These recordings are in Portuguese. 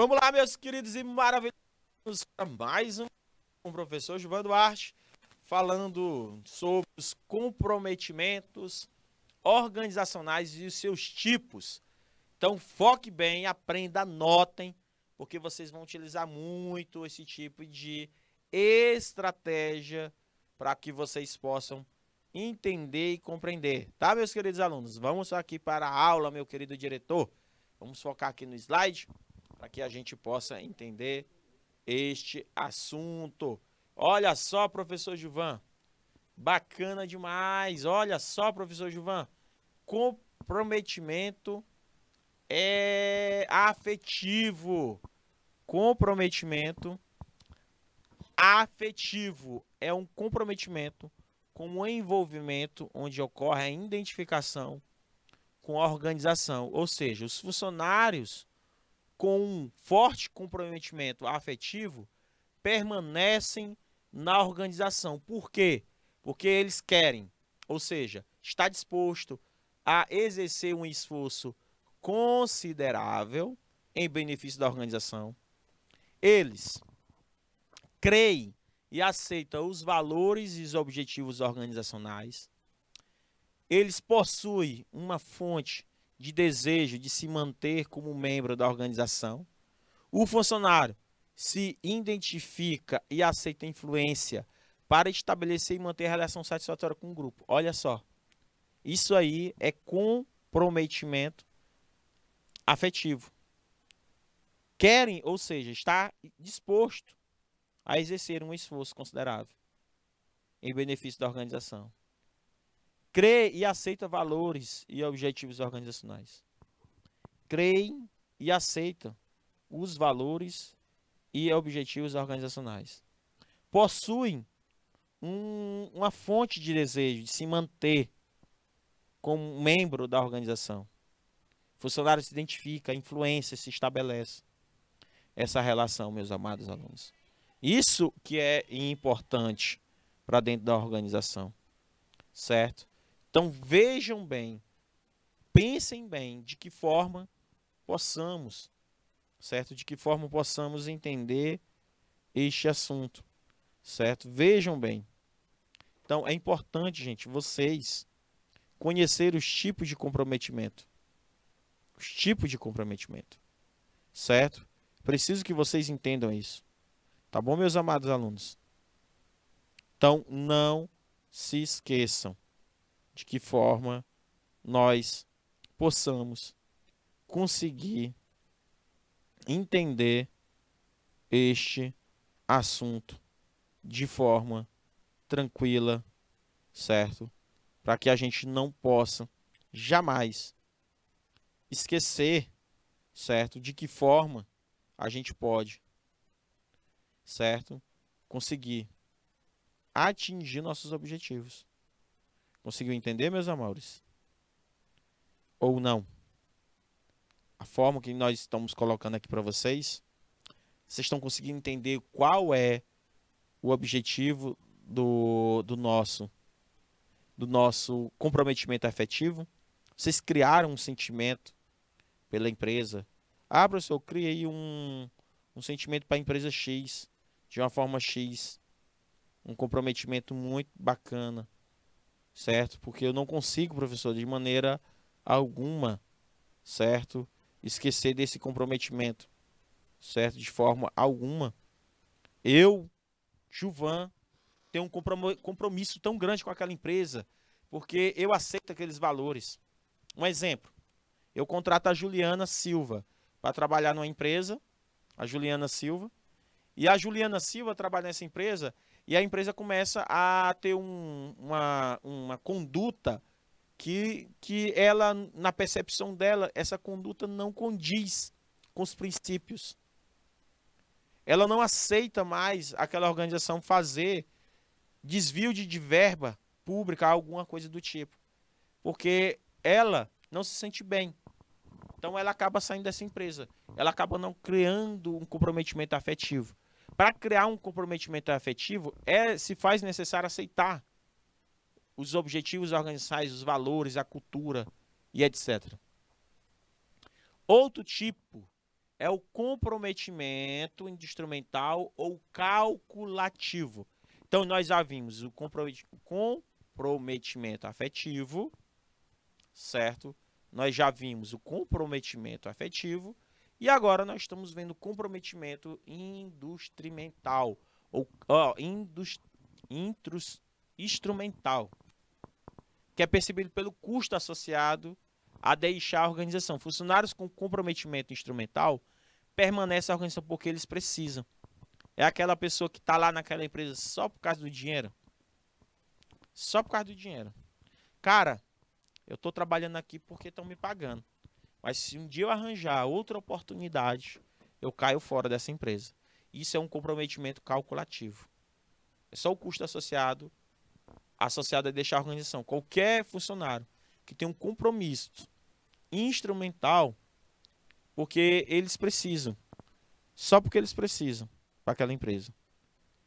Vamos lá, meus queridos e maravilhosos, para mais um com o professor Gilvan Duarte, falando sobre os comprometimentos organizacionais e os seus tipos. Então, foque bem, aprenda, notem, porque vocês vão utilizar muito esse tipo de estratégia para que vocês possam entender e compreender, tá, meus queridos alunos? Vamos aqui para a aula, meu querido diretor. Vamos focar aqui no slide para que a gente possa entender este assunto. Olha só, professor Gilvan. Bacana demais. Olha só, professor Gilvan. Comprometimento é afetivo. Comprometimento afetivo é um comprometimento com um envolvimento onde ocorre a identificação com a organização, ou seja, os funcionários com um forte comprometimento afetivo permanecem na organização. Por quê? Porque eles querem, ou seja, está disposto a exercer um esforço considerável em benefício da organização. Eles creem e aceitam os valores e os objetivos organizacionais. Eles possuem uma fonte de desejo de se manter como membro da organização. O funcionário se identifica e aceita influência para estabelecer e manter a relação satisfatória com o grupo. Olha só. Isso aí é comprometimento afetivo. Querem, ou seja, está disposto a exercer um esforço considerável em benefício da organização crê e aceita valores e objetivos organizacionais. Creem e aceitam os valores e objetivos organizacionais. Possuem um, uma fonte de desejo de se manter como membro da organização. O funcionário se identifica, influência se estabelece. Essa relação, meus amados alunos. Isso que é importante para dentro da organização, certo? Então vejam bem, pensem bem de que forma possamos, certo? De que forma possamos entender este assunto, certo? Vejam bem. Então é importante, gente, vocês conhecer os tipos de comprometimento. Os tipos de comprometimento, certo? Preciso que vocês entendam isso. Tá bom, meus amados alunos? Então não se esqueçam de que forma nós possamos conseguir entender este assunto de forma tranquila, certo? Para que a gente não possa jamais esquecer, certo? De que forma a gente pode, certo? Conseguir atingir nossos objetivos. Conseguiu entender, meus amores? Ou não? A forma que nós estamos colocando aqui para vocês, vocês estão conseguindo entender qual é o objetivo do, do nosso do nosso comprometimento afetivo? Vocês criaram um sentimento pela empresa? Ah, professor, eu criei um, um sentimento para a empresa X, de uma forma X. Um comprometimento muito bacana certo? Porque eu não consigo, professor, de maneira alguma, certo? Esquecer desse comprometimento, certo? De forma alguma. Eu, Juvan, tenho um compromisso tão grande com aquela empresa, porque eu aceito aqueles valores. Um exemplo, eu contrato a Juliana Silva para trabalhar numa empresa, a Juliana Silva, e a Juliana Silva trabalha nessa empresa e a empresa começa a ter um, uma, uma conduta que, que ela, na percepção dela, essa conduta não condiz com os princípios. Ela não aceita mais aquela organização fazer desvio de, de verba pública, alguma coisa do tipo. Porque ela não se sente bem. Então ela acaba saindo dessa empresa. Ela acaba não criando um comprometimento afetivo para criar um comprometimento afetivo, é se faz necessário aceitar os objetivos organizacionais, os valores, a cultura e etc. Outro tipo é o comprometimento instrumental ou calculativo. Então, nós já vimos o comprometimento afetivo, certo? Nós já vimos o comprometimento afetivo, e agora nós estamos vendo comprometimento industrimental ou ó, intrus, instrumental, que é percebido pelo custo associado a deixar a organização. Funcionários com comprometimento instrumental permanecem na organização porque eles precisam. É aquela pessoa que está lá naquela empresa só por causa do dinheiro. Só por causa do dinheiro. Cara, eu estou trabalhando aqui porque estão me pagando. Mas se um dia eu arranjar outra oportunidade, eu caio fora dessa empresa. Isso é um comprometimento calculativo. É só o custo associado associado a deixar a organização. Qualquer funcionário que tem um compromisso instrumental, porque eles precisam, só porque eles precisam para aquela empresa,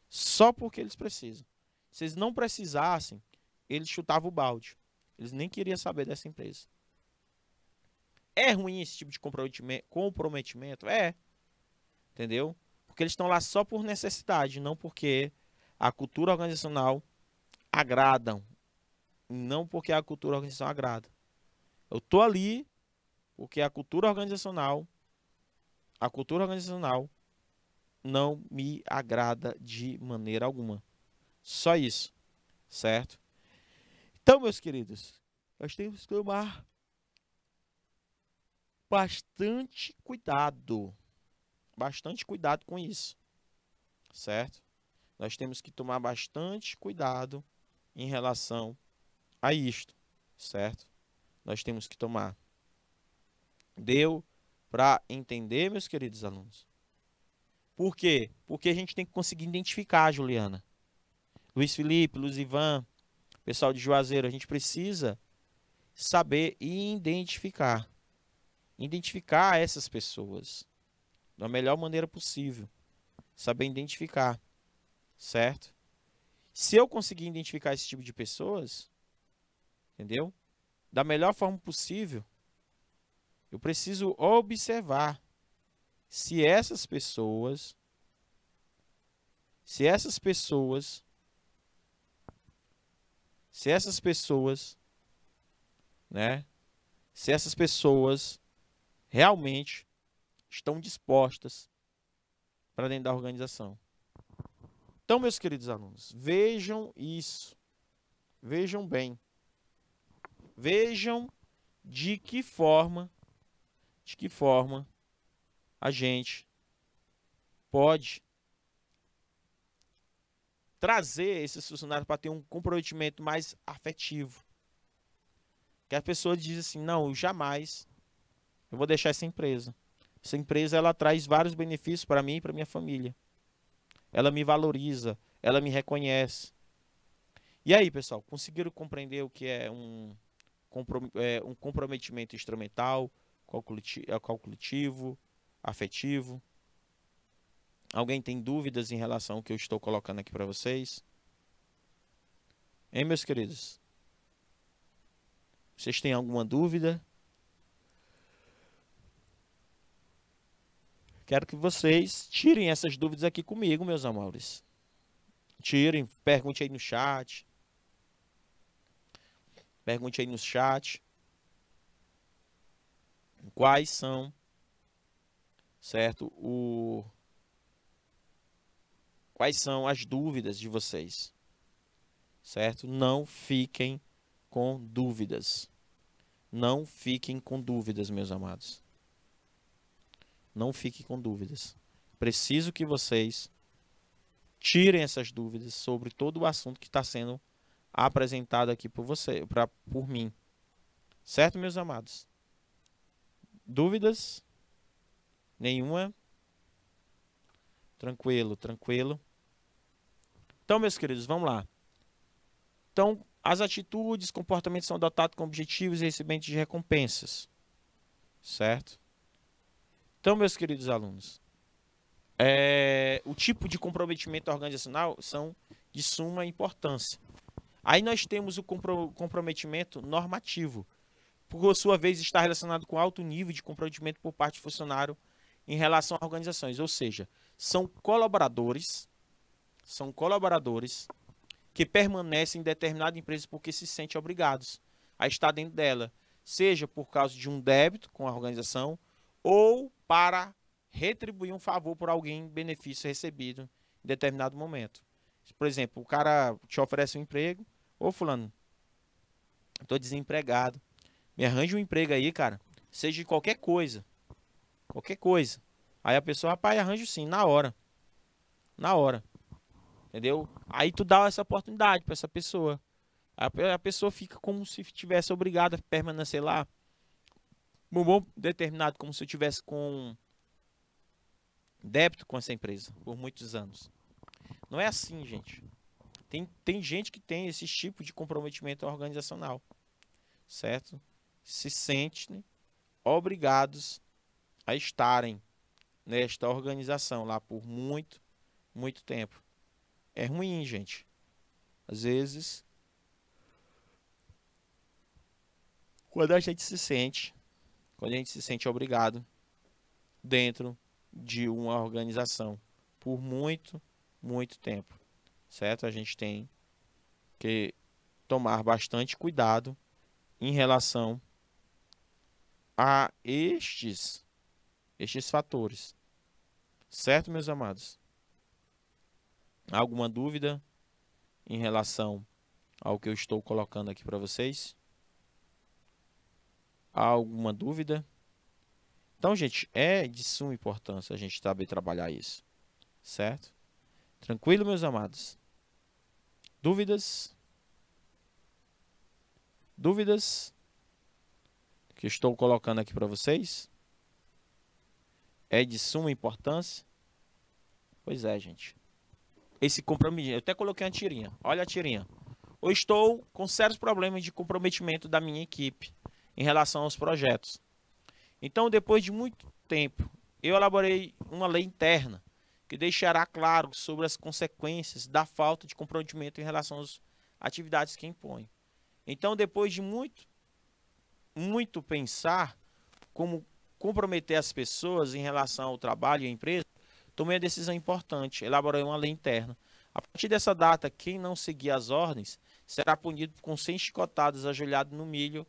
só porque eles precisam. Se eles não precisassem, eles chutavam o balde. Eles nem queriam saber dessa empresa. É ruim esse tipo de comprometimento? É. Entendeu? Porque eles estão lá só por necessidade, não porque a cultura organizacional agradam. Não porque a cultura organizacional agrada. Eu tô ali porque a cultura organizacional a cultura organizacional não me agrada de maneira alguma. Só isso, certo? Então, meus queridos, nós temos que tomar bastante cuidado. Bastante cuidado com isso. Certo? Nós temos que tomar bastante cuidado em relação a isto, certo? Nós temos que tomar. Deu para entender, meus queridos alunos? Por quê? Porque a gente tem que conseguir identificar, Juliana. Luiz Felipe, Luiz Ivan, pessoal de Juazeiro, a gente precisa saber identificar identificar essas pessoas da melhor maneira possível. Saber identificar, certo? Se eu conseguir identificar esse tipo de pessoas, entendeu? Da melhor forma possível, eu preciso observar se essas pessoas se essas pessoas se essas pessoas né se essas pessoas realmente estão dispostas para dentro da organização. Então, meus queridos alunos, vejam isso. Vejam bem. Vejam de que forma de que forma a gente pode trazer esses funcionários para ter um comprometimento mais afetivo. Que a pessoa diz assim: "Não, eu jamais eu vou deixar essa empresa. Essa empresa ela traz vários benefícios para mim e para minha família. Ela me valoriza, ela me reconhece. E aí, pessoal, conseguiram compreender o que é um, é, um comprometimento instrumental, é, calculativo, afetivo? Alguém tem dúvidas em relação ao que eu estou colocando aqui para vocês? Hein, meus queridos? Vocês têm alguma dúvida? Quero que vocês tirem essas dúvidas aqui comigo, meus amores. Tirem, pergunte aí no chat. Pergunte aí no chat. Quais são, certo? O quais são as dúvidas de vocês, certo? Não fiquem com dúvidas. Não fiquem com dúvidas, meus amados. Não fique com dúvidas. Preciso que vocês tirem essas dúvidas sobre todo o assunto que está sendo apresentado aqui por você, pra, por mim. Certo, meus amados? Dúvidas? Nenhuma? Tranquilo, tranquilo. Então, meus queridos, vamos lá. Então, as atitudes, comportamentos são adotados com objetivos e recebentes de recompensas. Certo? Então, meus queridos alunos, é, o tipo de comprometimento organizacional são de suma importância. Aí nós temos o comprometimento normativo, por sua vez está relacionado com alto nível de comprometimento por parte do funcionário em relação a organizações, ou seja, são colaboradores, são colaboradores que permanecem em determinada empresa porque se sentem obrigados a estar dentro dela, seja por causa de um débito com a organização ou para retribuir um favor por alguém, benefício recebido em determinado momento. Por exemplo, o cara te oferece um emprego, ô fulano, estou desempregado, me arranja um emprego aí, cara, seja de qualquer coisa, qualquer coisa. Aí a pessoa, rapaz, arranjo sim, na hora, na hora, entendeu? Aí tu dá essa oportunidade para essa pessoa. A, pessoa fica como se tivesse obrigada a permanecer lá. Murmurou determinado como se eu tivesse com débito com essa empresa por muitos anos. Não é assim, gente. Tem, tem gente que tem esse tipo de comprometimento organizacional, certo? Se sentem né, obrigados a estarem nesta organização lá por muito, muito tempo. É ruim, gente. Às vezes, quando a gente se sente quando a gente se sente obrigado dentro de uma organização por muito, muito tempo, certo? A gente tem que tomar bastante cuidado em relação a estes estes fatores. Certo, meus amados? Alguma dúvida em relação ao que eu estou colocando aqui para vocês? Há alguma dúvida? Então, gente, é de suma importância a gente saber trabalhar isso. Certo? Tranquilo, meus amados? Dúvidas? Dúvidas? Que estou colocando aqui para vocês? É de suma importância? Pois é, gente. Esse compromisso. Eu até coloquei uma tirinha. Olha a tirinha. Eu estou com sérios problemas de comprometimento da minha equipe em relação aos projetos. Então, depois de muito tempo, eu elaborei uma lei interna que deixará claro sobre as consequências da falta de comprometimento em relação às atividades que impõe. Então, depois de muito, muito pensar como comprometer as pessoas em relação ao trabalho e à empresa, tomei a decisão importante, elaborei uma lei interna. A partir dessa data, quem não seguir as ordens será punido com 100 chicotadas ajoelhado no milho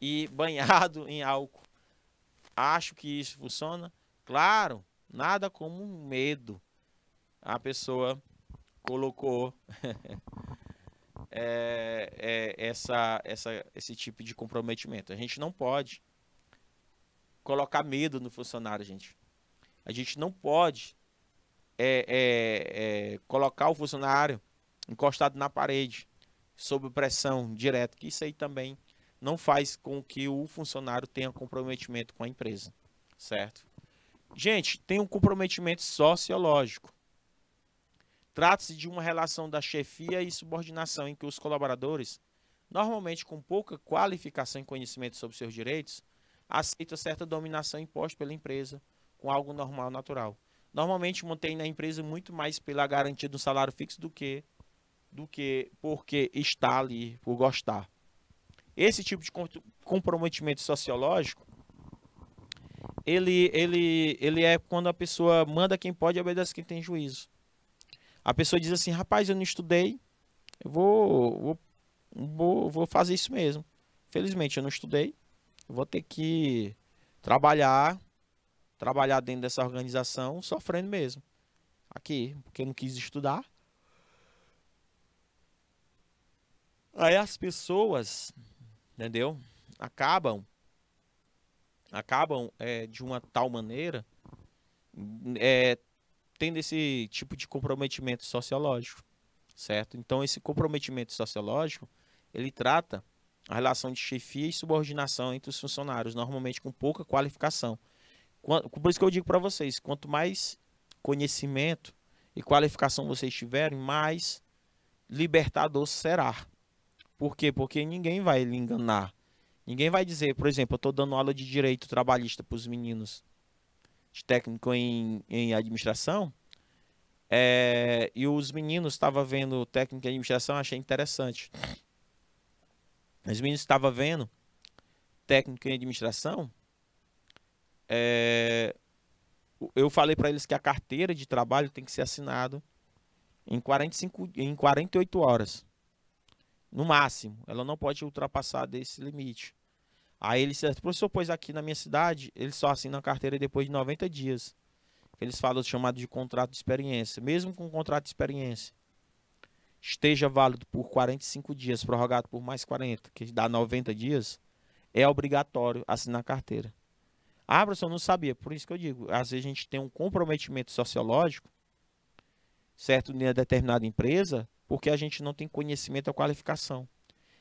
e banhado em álcool. Acho que isso funciona? Claro, nada como um medo. A pessoa colocou é, é, essa, essa, esse tipo de comprometimento. A gente não pode colocar medo no funcionário, gente. A gente não pode é, é, é colocar o funcionário encostado na parede, sob pressão direta, que isso aí também não faz com que o funcionário tenha comprometimento com a empresa, certo? Gente, tem um comprometimento sociológico. Trata-se de uma relação da chefia e subordinação em que os colaboradores, normalmente com pouca qualificação e conhecimento sobre seus direitos, aceitam certa dominação imposta pela empresa, com algo normal, natural. Normalmente mantém na empresa muito mais pela garantia do salário fixo do que do que porque está ali por gostar. Esse tipo de comprometimento sociológico, ele, ele, ele é quando a pessoa manda quem pode e obedece quem tem juízo. A pessoa diz assim, rapaz, eu não estudei, eu vou, vou, vou, vou fazer isso mesmo. Felizmente, eu não estudei, eu vou ter que trabalhar, trabalhar dentro dessa organização, sofrendo mesmo. Aqui, porque eu não quis estudar. Aí as pessoas entendeu? Acabam, acabam é, de uma tal maneira é, tendo esse tipo de comprometimento sociológico, certo? Então esse comprometimento sociológico ele trata a relação de chefia e subordinação entre os funcionários, normalmente com pouca qualificação. Por isso que eu digo para vocês, quanto mais conhecimento e qualificação vocês tiverem, mais libertador será. Por quê? Porque ninguém vai lhe enganar. Ninguém vai dizer, por exemplo, eu estou dando aula de direito trabalhista para os meninos de técnico em, em administração. É, e os meninos estavam vendo técnico em administração, achei interessante. Os meninos estavam vendo técnico em administração. É, eu falei para eles que a carteira de trabalho tem que ser assinada em, em 48 horas. No máximo, ela não pode ultrapassar desse limite. Aí ele disse, professor, pois aqui na minha cidade, eles só assinam a carteira depois de 90 dias. Eles falam chamado de contrato de experiência. Mesmo com contrato de experiência, esteja válido por 45 dias, prorrogado por mais 40, que dá 90 dias, é obrigatório assinar a carteira. Ah, professor, não sabia. Por isso que eu digo, às vezes a gente tem um comprometimento sociológico, certo, em determinada empresa, porque a gente não tem conhecimento ou qualificação.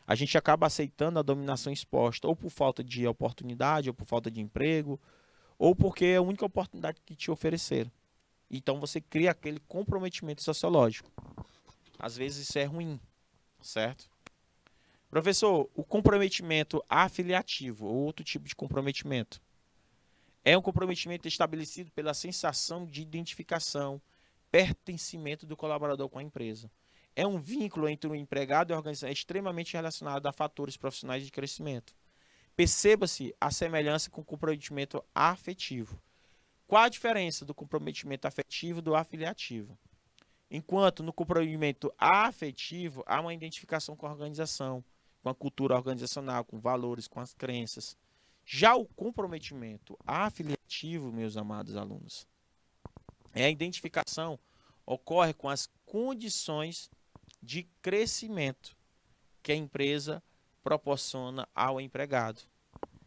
A gente acaba aceitando a dominação exposta, ou por falta de oportunidade, ou por falta de emprego, ou porque é a única oportunidade que te ofereceram. Então você cria aquele comprometimento sociológico. Às vezes isso é ruim, certo? Professor, o comprometimento afiliativo, ou outro tipo de comprometimento, é um comprometimento estabelecido pela sensação de identificação, pertencimento do colaborador com a empresa é um vínculo entre o empregado e a organização, é extremamente relacionado a fatores profissionais de crescimento. Perceba-se a semelhança com o comprometimento afetivo. Qual a diferença do comprometimento afetivo do afiliativo? Enquanto no comprometimento afetivo há uma identificação com a organização, com a cultura organizacional, com valores, com as crenças. Já o comprometimento afiliativo, meus amados alunos, é a identificação ocorre com as condições de crescimento que a empresa proporciona ao empregado,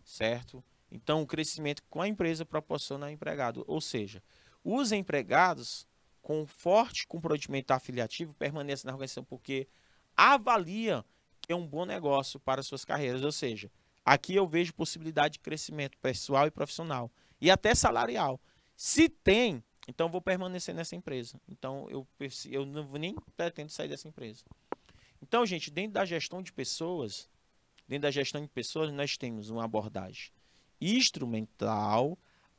certo? Então, o crescimento que a empresa proporciona ao empregado, ou seja, os empregados com forte comprometimento afiliativo permanecem na organização porque avalia que é um bom negócio para suas carreiras, ou seja, aqui eu vejo possibilidade de crescimento pessoal e profissional e até salarial. Se tem então vou permanecer nessa empresa. Então eu, eu não, nem pretendo sair dessa empresa. Então, gente, dentro da gestão de pessoas, dentro da gestão de pessoas, nós temos uma abordagem instrumental,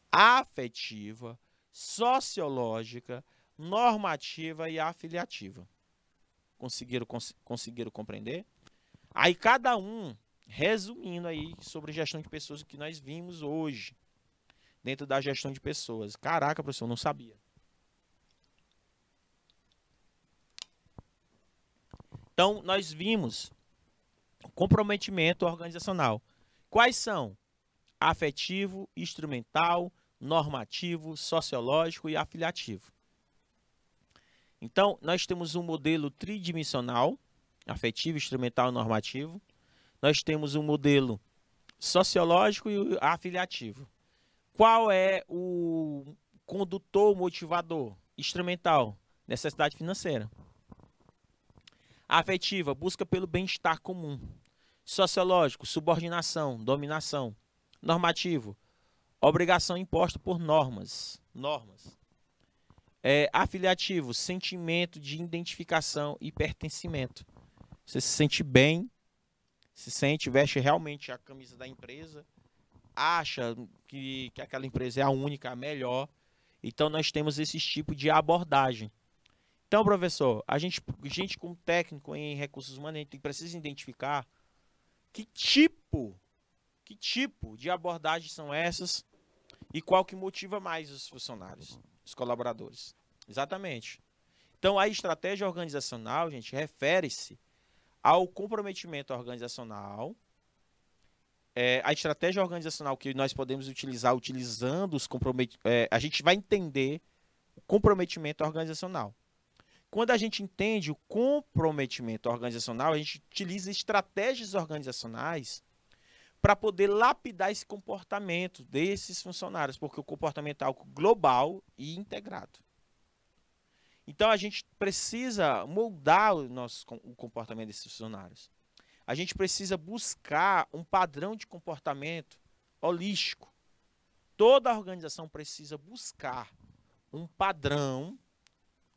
afetiva, sociológica, normativa e afiliativa. Conseguiram, cons conseguiram compreender? Aí cada um, resumindo aí sobre gestão de pessoas que nós vimos hoje dentro da gestão de pessoas. Caraca, professor, eu não sabia. Então, nós vimos comprometimento organizacional. Quais são? Afetivo, instrumental, normativo, sociológico e afiliativo. Então, nós temos um modelo tridimensional, afetivo, instrumental e normativo. Nós temos um modelo sociológico e afiliativo. Qual é o condutor motivador? Instrumental, necessidade financeira. Afetiva, busca pelo bem-estar comum. Sociológico, subordinação, dominação. Normativo, obrigação imposta por normas. Normas. É, afiliativo, sentimento de identificação e pertencimento. Você se sente bem, se sente, veste realmente a camisa da empresa, acha que, que aquela empresa é a única, a melhor. Então nós temos esse tipo de abordagem. Então, professor, a gente, a gente como técnico em recursos humanos, a gente precisa identificar que tipo, que tipo de abordagem são essas e qual que motiva mais os funcionários, os colaboradores. Exatamente. Então, a estratégia organizacional, gente, refere-se ao comprometimento organizacional é, a estratégia organizacional que nós podemos utilizar utilizando os comprometimentos, é, a gente vai entender o comprometimento organizacional. Quando a gente entende o comprometimento organizacional, a gente utiliza estratégias organizacionais para poder lapidar esse comportamento desses funcionários, porque o comportamento é algo global e integrado. Então a gente precisa moldar o nosso o comportamento desses funcionários a gente precisa buscar um padrão de comportamento holístico. Toda organização precisa buscar um padrão,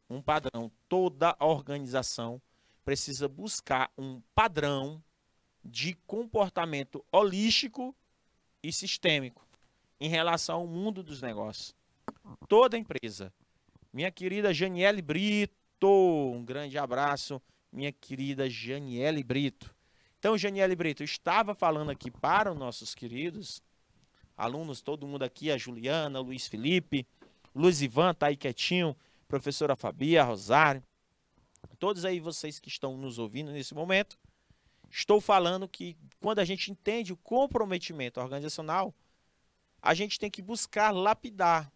um padrão. Toda organização precisa buscar um padrão de comportamento holístico e sistêmico em relação ao mundo dos negócios. Toda empresa. Minha querida Janiele Brito, um grande abraço, minha querida Janiele Brito. Então, Janiele Brito estava falando aqui para os nossos queridos alunos, todo mundo aqui, a Juliana, o Luiz Felipe, Luiz Ivan tá aí quietinho, professora Fabia, Rosário, todos aí vocês que estão nos ouvindo nesse momento, estou falando que quando a gente entende o comprometimento organizacional, a gente tem que buscar lapidar,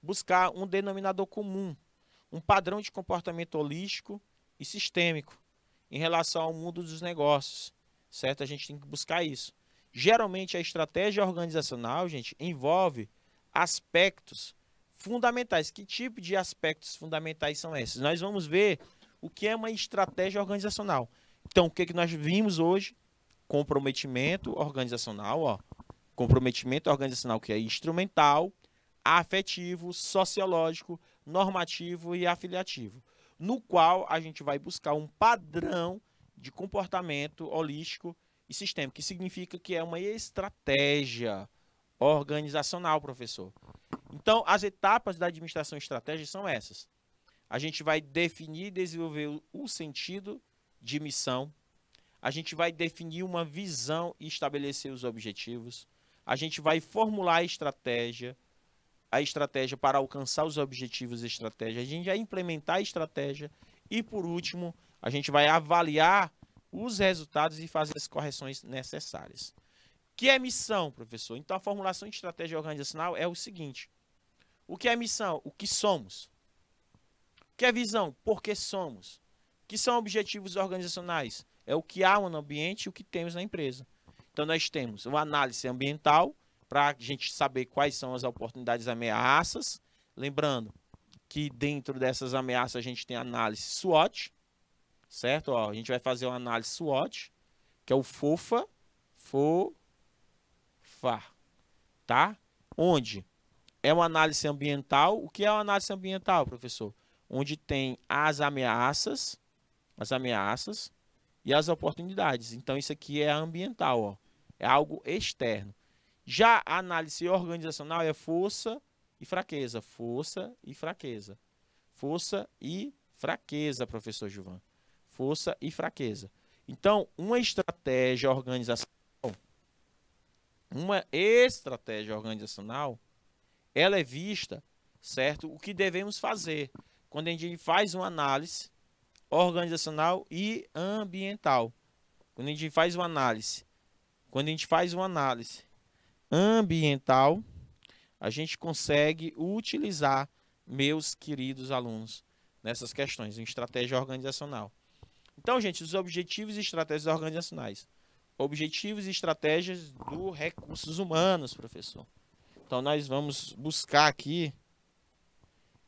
buscar um denominador comum, um padrão de comportamento holístico e sistêmico em relação ao mundo dos negócios, certo? A gente tem que buscar isso. Geralmente a estratégia organizacional, gente, envolve aspectos fundamentais. Que tipo de aspectos fundamentais são esses? Nós vamos ver o que é uma estratégia organizacional. Então, o que, é que nós vimos hoje? Comprometimento organizacional, ó. Comprometimento organizacional que é instrumental, afetivo, sociológico, normativo e afiliativo no qual a gente vai buscar um padrão de comportamento holístico e sistêmico, que significa que é uma estratégia organizacional, professor. Então, as etapas da administração estratégica são essas. A gente vai definir e desenvolver o sentido de missão. A gente vai definir uma visão e estabelecer os objetivos. A gente vai formular a estratégia a estratégia para alcançar os objetivos da estratégia, a gente vai implementar a estratégia e, por último, a gente vai avaliar os resultados e fazer as correções necessárias. Que é missão, professor? Então, a formulação de estratégia organizacional é o seguinte: o que é missão? O que somos. O que é visão? Por que somos. O que são objetivos organizacionais? É o que há no ambiente e o que temos na empresa. Então, nós temos uma análise ambiental, para a gente saber quais são as oportunidades ameaças. Lembrando que dentro dessas ameaças a gente tem análise SWOT, certo? Ó, a gente vai fazer uma análise SWOT, que é o FOFA, FOFA, tá? Onde é uma análise ambiental. O que é uma análise ambiental, professor? Onde tem as ameaças, as ameaças e as oportunidades. Então isso aqui é ambiental, ó. É algo externo. Já a análise organizacional é força e fraqueza, força e fraqueza. Força e fraqueza, professor Gilvan. Força e fraqueza. Então, uma estratégia organizacional, uma estratégia organizacional, ela é vista, certo? O que devemos fazer quando a gente faz uma análise organizacional e ambiental. Quando a gente faz uma análise, quando a gente faz uma análise ambiental, a gente consegue utilizar, meus queridos alunos, nessas questões, em estratégia organizacional. Então, gente, os objetivos e estratégias organizacionais. Objetivos e estratégias do recursos humanos, professor. Então, nós vamos buscar aqui,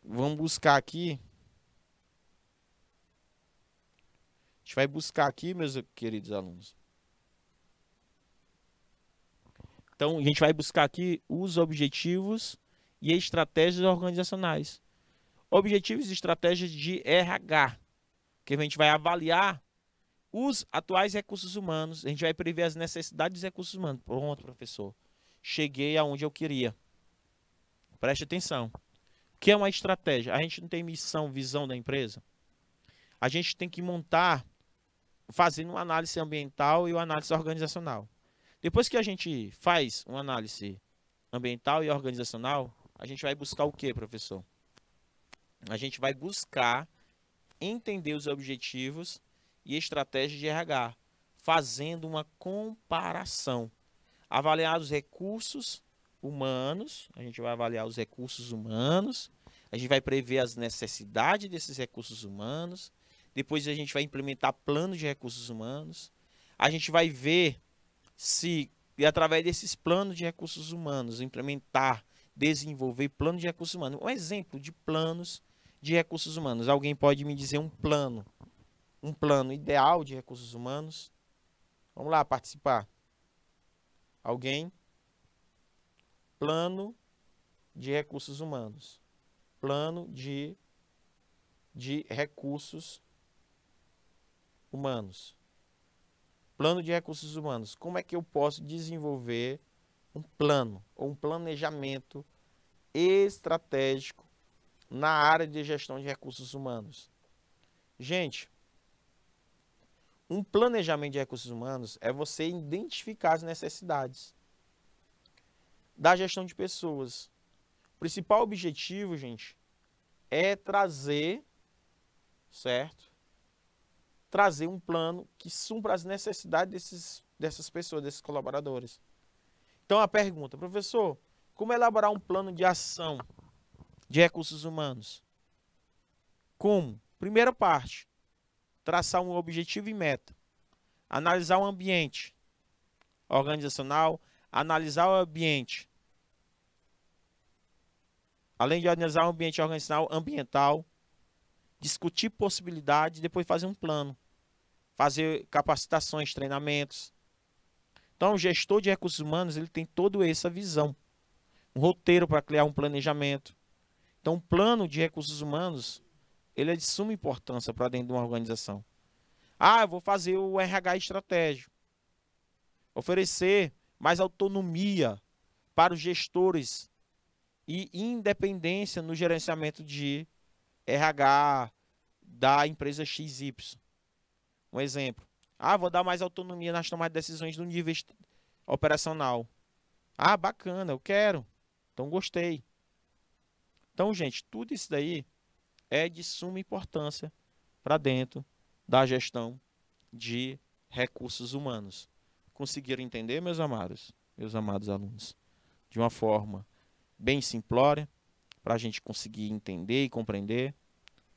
vamos buscar aqui, a gente vai buscar aqui, meus queridos alunos, Então, a gente vai buscar aqui os objetivos e estratégias organizacionais. Objetivos e estratégias de RH, que a gente vai avaliar os atuais recursos humanos, a gente vai prever as necessidades dos recursos humanos. Pronto, professor. Cheguei aonde eu queria. Preste atenção. O que é uma estratégia? A gente não tem missão, visão da empresa. A gente tem que montar fazendo uma análise ambiental e uma análise organizacional. Depois que a gente faz uma análise ambiental e organizacional, a gente vai buscar o que, professor? A gente vai buscar entender os objetivos e estratégias de RH, fazendo uma comparação. Avaliar os recursos humanos, a gente vai avaliar os recursos humanos, a gente vai prever as necessidades desses recursos humanos, depois a gente vai implementar planos de recursos humanos, a gente vai ver se e através desses planos de recursos humanos implementar, desenvolver plano de recursos humanos. Um exemplo de planos de recursos humanos. Alguém pode me dizer um plano, um plano ideal de recursos humanos? Vamos lá participar. Alguém? Plano de recursos humanos. Plano de de recursos humanos plano de recursos humanos. Como é que eu posso desenvolver um plano ou um planejamento estratégico na área de gestão de recursos humanos? Gente, um planejamento de recursos humanos é você identificar as necessidades da gestão de pessoas. O principal objetivo, gente, é trazer, certo? trazer um plano que supra as necessidades desses, dessas pessoas, desses colaboradores. Então a pergunta, professor, como elaborar um plano de ação de recursos humanos? Como? Primeira parte, traçar um objetivo e meta, analisar o ambiente organizacional, analisar o ambiente. Além de analisar o ambiente organizacional, ambiental, discutir possibilidades depois fazer um plano, fazer capacitações, treinamentos. Então, o gestor de recursos humanos ele tem toda essa visão, um roteiro para criar um planejamento. Então, o plano de recursos humanos ele é de suma importância para dentro de uma organização. Ah, eu vou fazer o RH estratégico, oferecer mais autonomia para os gestores e independência no gerenciamento de RH da empresa XY. Um exemplo. Ah, vou dar mais autonomia nas tomadas de decisões do nível operacional. Ah, bacana, eu quero. Então gostei. Então, gente, tudo isso daí é de suma importância para dentro da gestão de recursos humanos. Conseguiram entender, meus amados, meus amados alunos, de uma forma bem simplória? para a gente conseguir entender e compreender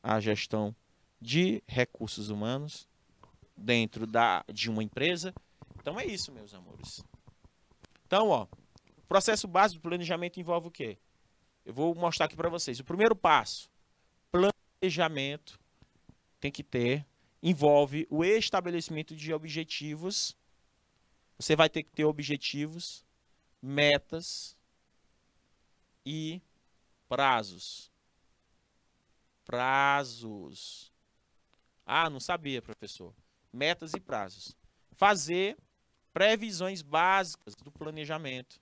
a gestão de recursos humanos dentro da, de uma empresa. Então é isso, meus amores. Então, ó, processo básico do planejamento envolve o quê? Eu vou mostrar aqui para vocês. O primeiro passo, planejamento tem que ter, envolve o estabelecimento de objetivos. Você vai ter que ter objetivos, metas e Prazos. Prazos. Ah, não sabia, professor. Metas e prazos. Fazer previsões básicas do planejamento.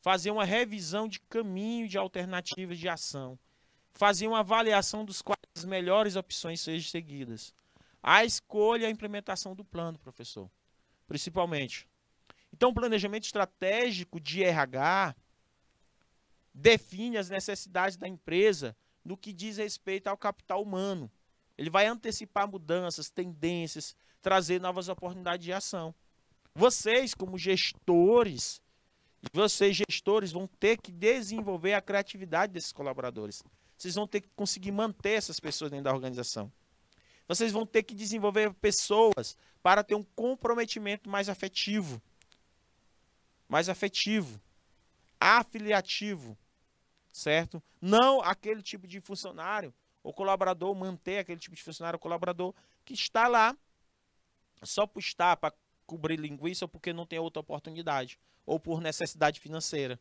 Fazer uma revisão de caminho de alternativas de ação. Fazer uma avaliação dos quais as melhores opções sejam seguidas. A escolha e a implementação do plano, professor. Principalmente. Então, o planejamento estratégico de RH define as necessidades da empresa no que diz respeito ao capital humano. Ele vai antecipar mudanças, tendências, trazer novas oportunidades de ação. Vocês, como gestores, vocês, gestores, vão ter que desenvolver a criatividade desses colaboradores. Vocês vão ter que conseguir manter essas pessoas dentro da organização. Vocês vão ter que desenvolver pessoas para ter um comprometimento mais afetivo. Mais afetivo. Afiliativo certo? Não aquele tipo de funcionário ou colaborador, manter aquele tipo de funcionário colaborador que está lá só por estar, para cobrir linguiça, ou porque não tem outra oportunidade, ou por necessidade financeira.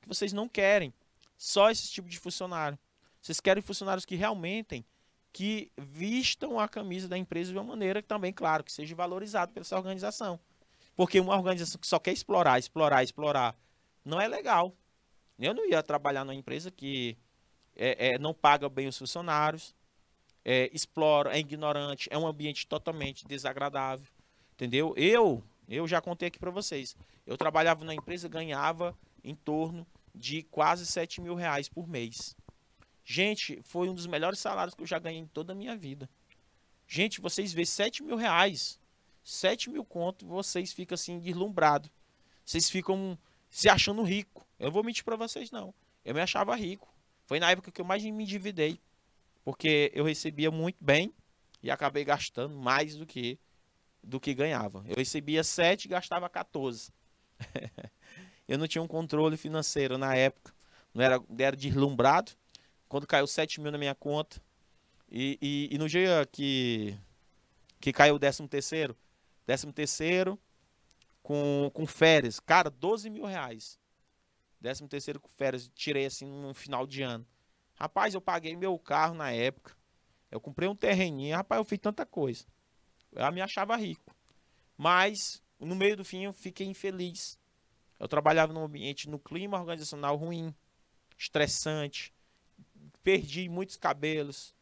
Que vocês não querem só esse tipo de funcionário. Vocês querem funcionários que realmente que vistam a camisa da empresa de uma maneira que também, claro, que seja valorizado pela sua organização. Porque uma organização que só quer explorar, explorar, explorar, não é legal. Eu não ia trabalhar numa empresa que é, é, não paga bem os funcionários, é, explora, é ignorante, é um ambiente totalmente desagradável, entendeu? Eu, eu já contei aqui para vocês, eu trabalhava na empresa, ganhava em torno de quase 7 mil reais por mês. Gente, foi um dos melhores salários que eu já ganhei em toda a minha vida. Gente, vocês vê 7 mil reais, 7 mil conto, vocês ficam assim, deslumbrados. Vocês ficam se achando rico. Eu vou mentir para vocês, não. Eu me achava rico. Foi na época que eu mais me endividei. Porque eu recebia muito bem e acabei gastando mais do que do que ganhava. Eu recebia 7 e gastava 14. eu não tinha um controle financeiro na época. Não era, era deslumbrado. Quando caiu 7 mil na minha conta. E, e, e no dia que, que caiu o 13 terceiro, 13 terceiro, com, com férias. Cara, 12 mil reais. 13 terceiro com férias, tirei assim no final de ano. Rapaz, eu paguei meu carro na época. Eu comprei um terreninho, rapaz, eu fiz tanta coisa. Eu me achava rico. Mas, no meio do fim, eu fiquei infeliz. Eu trabalhava num ambiente, no clima organizacional ruim, estressante. Perdi muitos cabelos.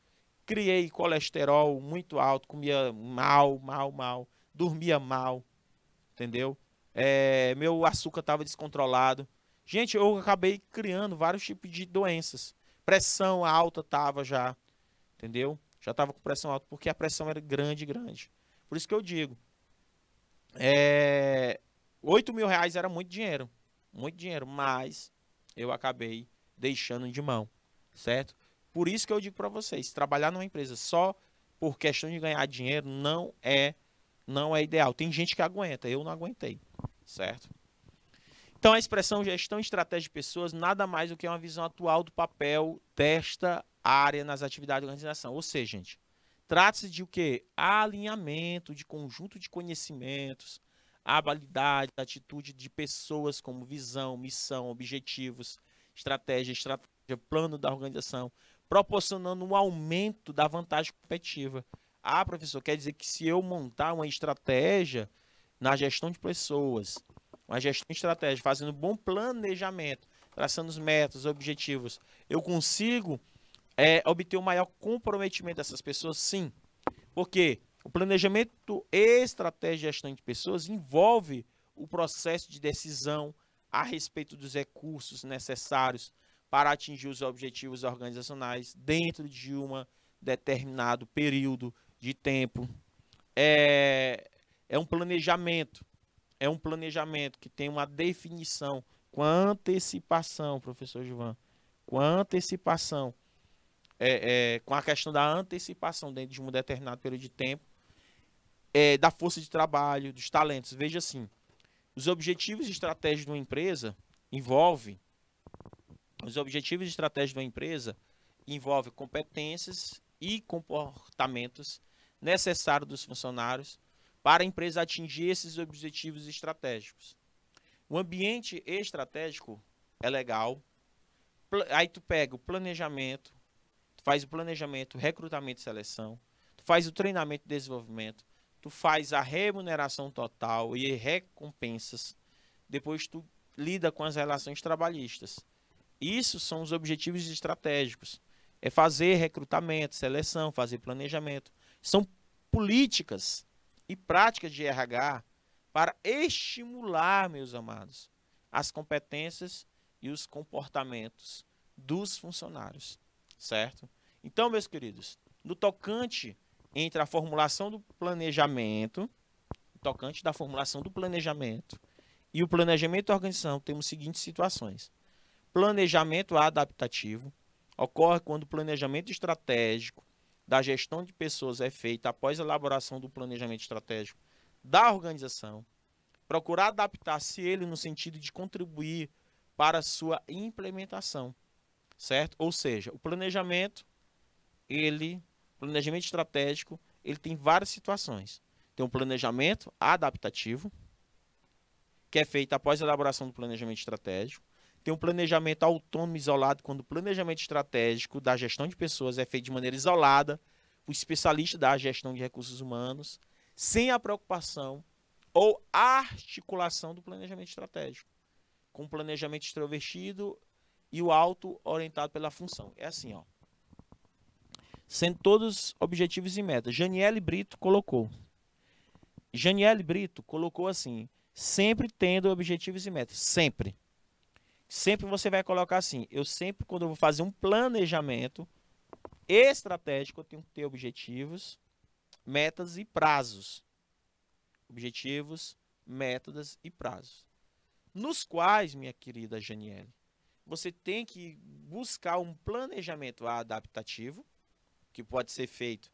Criei colesterol muito alto, comia mal, mal, mal. Dormia mal entendeu? É, meu açúcar estava descontrolado. Gente, eu acabei criando vários tipos de doenças. Pressão alta tava já, entendeu? Já tava com pressão alta, porque a pressão era grande, grande. Por isso que eu digo, é, 8 mil reais era muito dinheiro, muito dinheiro, mas eu acabei deixando de mão, certo? Por isso que eu digo para vocês, trabalhar numa empresa só por questão de ganhar dinheiro não é não é ideal. Tem gente que aguenta, eu não aguentei, certo? Então, a expressão gestão e estratégia de pessoas nada mais do que uma visão atual do papel desta área nas atividades da organização. Ou seja, gente, trata-se de o quê? Alinhamento de conjunto de conhecimentos, habilidade, atitude de pessoas como visão, missão, objetivos, estratégia, estratégia, plano da organização, proporcionando um aumento da vantagem competitiva. Ah, professor, quer dizer que se eu montar uma estratégia na gestão de pessoas, uma gestão de estratégia, fazendo um bom planejamento, traçando os metas, objetivos, eu consigo é, obter o um maior comprometimento dessas pessoas? Sim. Porque o planejamento e estratégia de gestão de pessoas envolve o processo de decisão a respeito dos recursos necessários para atingir os objetivos organizacionais dentro de um determinado período de tempo. É, é um planejamento. É um planejamento que tem uma definição com antecipação, professor João. Com antecipação. É, é, com a questão da antecipação dentro de um determinado período de tempo, é, da força de trabalho, dos talentos. Veja assim, os objetivos e estratégias de uma empresa envolve os objetivos e estratégias de uma empresa envolve competências e comportamentos necessário dos funcionários para a empresa atingir esses objetivos estratégicos. O ambiente estratégico é legal. Aí tu pega o planejamento, tu faz o planejamento, recrutamento e seleção, tu faz o treinamento e desenvolvimento, tu faz a remuneração total e recompensas. Depois tu lida com as relações trabalhistas. Isso são os objetivos estratégicos. É fazer recrutamento, seleção, fazer planejamento, são políticas e práticas de RH para estimular, meus amados, as competências e os comportamentos dos funcionários, certo? Então, meus queridos, no tocante entre a formulação do planejamento, tocante da formulação do planejamento e o planejamento da organização, temos as seguintes situações. Planejamento adaptativo ocorre quando o planejamento estratégico da gestão de pessoas é feita após a elaboração do planejamento estratégico da organização, procurar adaptar-se ele no sentido de contribuir para a sua implementação, certo? Ou seja, o planejamento, ele, planejamento estratégico, ele tem várias situações. Tem um planejamento adaptativo, que é feito após a elaboração do planejamento estratégico tem um planejamento autônomo isolado, quando o planejamento estratégico da gestão de pessoas é feito de maneira isolada, o especialista da gestão de recursos humanos, sem a preocupação ou articulação do planejamento estratégico, com o planejamento extrovertido e o auto orientado pela função. É assim, ó. Sendo todos objetivos e metas. Janiele Brito colocou. Janiele Brito colocou assim: sempre tendo objetivos e metas, sempre sempre você vai colocar assim, eu sempre, quando eu vou fazer um planejamento estratégico, eu tenho que ter objetivos, metas e prazos. Objetivos, metas e prazos. Nos quais, minha querida Janiele, você tem que buscar um planejamento adaptativo, que pode ser feito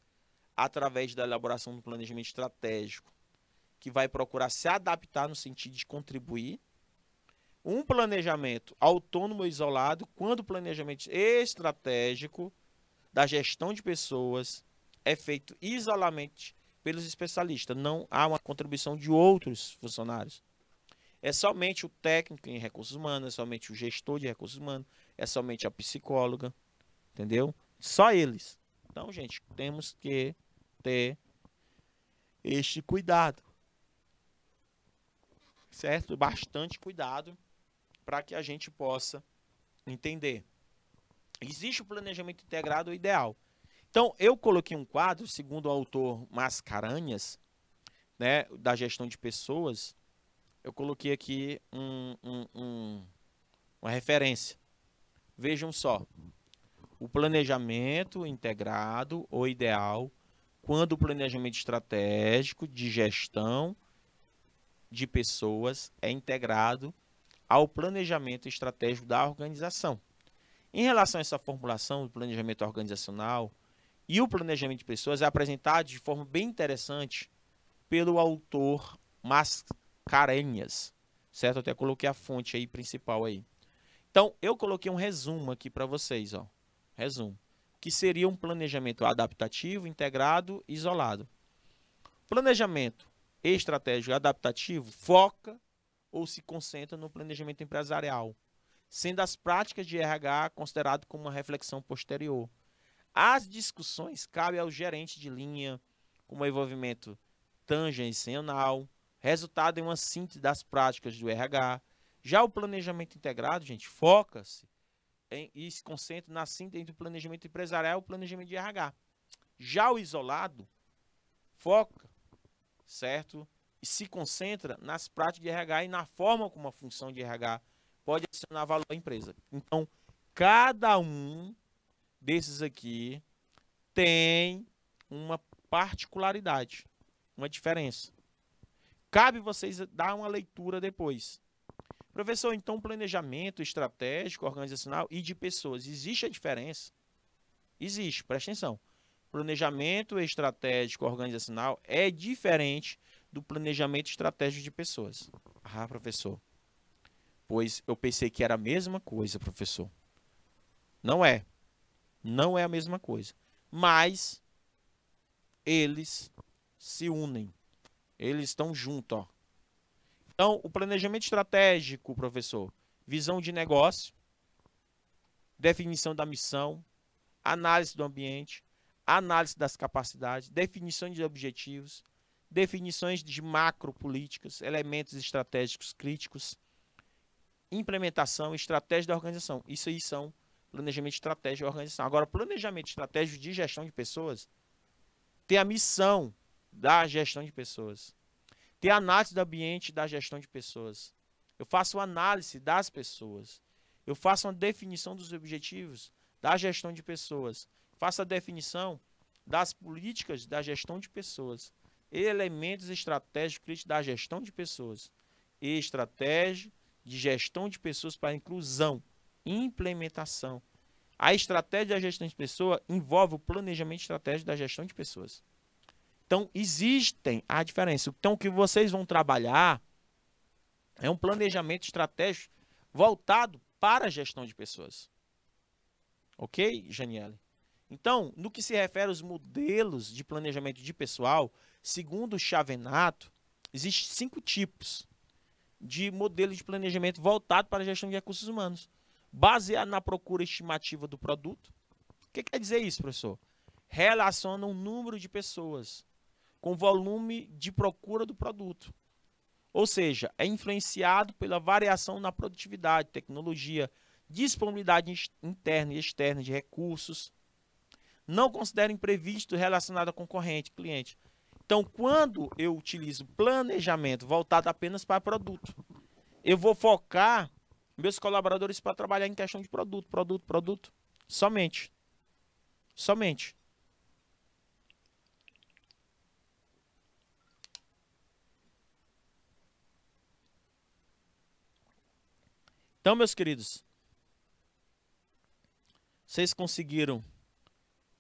através da elaboração do planejamento estratégico, que vai procurar se adaptar no sentido de contribuir um planejamento autônomo e isolado, quando o planejamento estratégico da gestão de pessoas é feito isoladamente pelos especialistas, não há uma contribuição de outros funcionários. É somente o técnico em recursos humanos, é somente o gestor de recursos humanos, é somente a psicóloga, entendeu? Só eles. Então, gente, temos que ter este cuidado. Certo? Bastante cuidado para que a gente possa entender. Existe o planejamento integrado ideal. Então, eu coloquei um quadro, segundo o autor Mascaranhas, né, da gestão de pessoas, eu coloquei aqui um, um, um, uma referência. Vejam só. O planejamento integrado ou ideal, quando o planejamento estratégico de gestão de pessoas é integrado ao planejamento estratégico da organização. Em relação a essa formulação do planejamento organizacional e o planejamento de pessoas é apresentado de forma bem interessante pelo autor Mascarenhas, certo? até coloquei a fonte aí principal aí. Então, eu coloquei um resumo aqui para vocês, ó. Resumo. Que seria um planejamento adaptativo, integrado e isolado. Planejamento estratégico adaptativo foca ou se concentra no planejamento empresarial, sendo as práticas de RH considerado como uma reflexão posterior. As discussões cabem ao gerente de linha, como envolvimento tangencial, resultado em uma síntese das práticas do RH. Já o planejamento integrado, gente, foca-se e se concentra na síntese entre o planejamento empresarial e o planejamento de RH. Já o isolado foca, certo? se concentra nas práticas de RH e na forma como a função de RH pode adicionar valor à empresa. Então, cada um desses aqui tem uma particularidade, uma diferença. Cabe vocês dar uma leitura depois. Professor, então planejamento estratégico, organizacional e de pessoas, existe a diferença? Existe, presta atenção. Planejamento estratégico organizacional é diferente do planejamento estratégico de pessoas. Ah, professor. Pois eu pensei que era a mesma coisa, professor. Não é. Não é a mesma coisa. Mas eles se unem. Eles estão juntos, ó. Então, o planejamento estratégico, professor, visão de negócio, definição da missão, análise do ambiente, análise das capacidades, definição de objetivos, definições de macropolíticas, elementos estratégicos críticos, implementação e estratégia da organização. Isso aí são planejamento estratégico e organização. Agora, planejamento estratégico de gestão de pessoas tem a missão da gestão de pessoas, tem a análise do ambiente da gestão de pessoas. Eu faço análise das pessoas. Eu faço uma definição dos objetivos da gestão de pessoas. Faço a definição das políticas da gestão de pessoas elementos estratégicos críticos da gestão de pessoas. Estratégia de gestão de pessoas para inclusão, implementação. A estratégia da gestão de pessoas envolve o planejamento estratégico da gestão de pessoas. Então, existem a diferença. Então, o que vocês vão trabalhar é um planejamento estratégico voltado para a gestão de pessoas. Ok, Janiele? Então, no que se refere aos modelos de planejamento de pessoal, Segundo Chavenato, existem cinco tipos de modelo de planejamento voltado para a gestão de recursos humanos, baseado na procura estimativa do produto. O que quer dizer isso, professor? Relaciona o um número de pessoas com o volume de procura do produto. Ou seja, é influenciado pela variação na produtividade, tecnologia, disponibilidade interna e externa de recursos. Não considera imprevisto relacionado a concorrente, cliente. Então, quando eu utilizo planejamento voltado apenas para produto, eu vou focar meus colaboradores para trabalhar em questão de produto, produto, produto, somente. Somente. Então, meus queridos, vocês conseguiram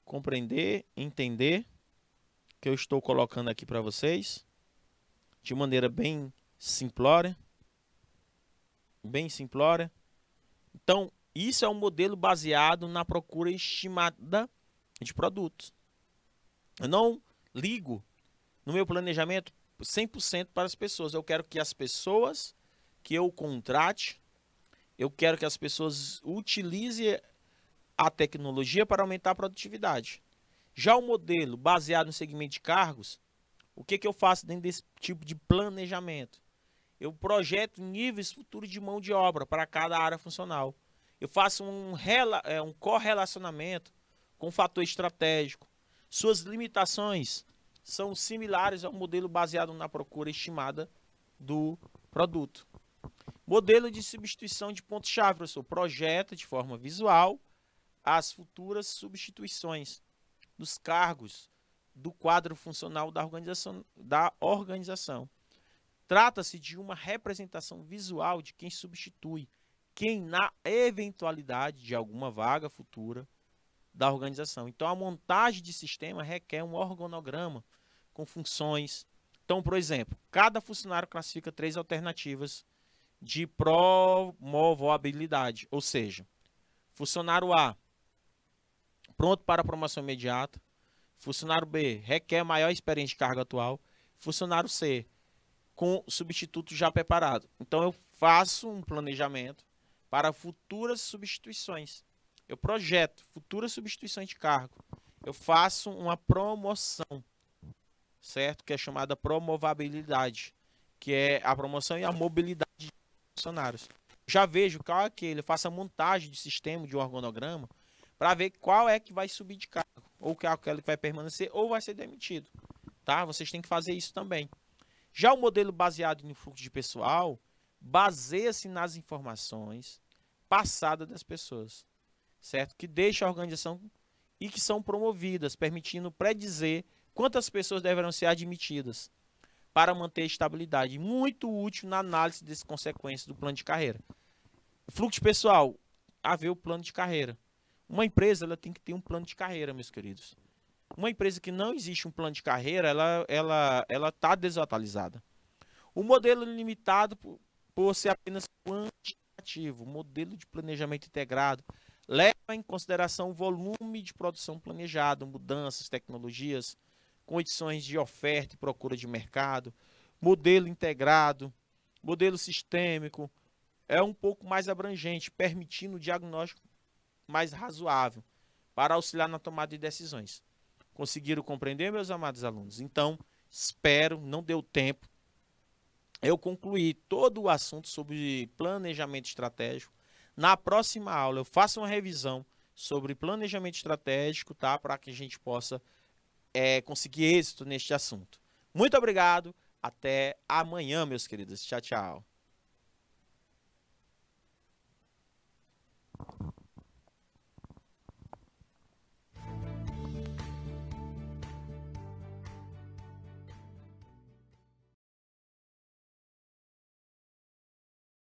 compreender, entender? que eu estou colocando aqui para vocês de maneira bem simplória. Bem simplória. Então, isso é um modelo baseado na procura estimada de produtos. Eu não ligo no meu planejamento 100% para as pessoas. Eu quero que as pessoas que eu contrate, eu quero que as pessoas utilizem a tecnologia para aumentar a produtividade. Já o modelo baseado no segmento de cargos, o que, que eu faço dentro desse tipo de planejamento? Eu projeto níveis futuros de mão de obra para cada área funcional. Eu faço um, rela, é, um correlacionamento com o fator estratégico. Suas limitações são similares ao modelo baseado na procura estimada do produto. Modelo de substituição de ponto-chave, professor. Projeta de forma visual as futuras substituições dos cargos do quadro funcional da organização. Da organização. Trata-se de uma representação visual de quem substitui, quem na eventualidade de alguma vaga futura da organização. Então, a montagem de sistema requer um organograma com funções. Então, por exemplo, cada funcionário classifica três alternativas de promovabilidade, ou seja, funcionário A pronto para promoção imediata. Funcionário B requer maior experiência de cargo atual. Funcionário C com substituto já preparado. Então eu faço um planejamento para futuras substituições. Eu projeto futuras substituições de cargo. Eu faço uma promoção, certo? Que é chamada promovabilidade, que é a promoção e a mobilidade de funcionários. Já vejo qual é aquele, faça montagem de sistema, de organograma, para ver qual é que vai subir de cargo, ou que é aquele que vai permanecer, ou vai ser demitido. Tá? Vocês têm que fazer isso também. Já o modelo baseado no fluxo de pessoal baseia-se nas informações passadas das pessoas, certo? Que deixa a organização e que são promovidas, permitindo predizer quantas pessoas deverão ser admitidas para manter a estabilidade. Muito útil na análise das consequências do plano de carreira. Fluxo de pessoal, haver o plano de carreira. Uma empresa ela tem que ter um plano de carreira, meus queridos. Uma empresa que não existe um plano de carreira, ela ela ela está desatualizada. O modelo limitado por, por ser apenas quantitativo, modelo de planejamento integrado, leva em consideração o volume de produção planejado, mudanças, tecnologias, condições de oferta e procura de mercado, modelo integrado, modelo sistêmico, é um pouco mais abrangente, permitindo o diagnóstico mais razoável para auxiliar na tomada de decisões. Conseguiram compreender, meus amados alunos? Então, espero, não deu tempo, eu concluí todo o assunto sobre planejamento estratégico. Na próxima aula, eu faço uma revisão sobre planejamento estratégico, tá? Para que a gente possa é, conseguir êxito neste assunto. Muito obrigado. Até amanhã, meus queridos. Tchau, tchau.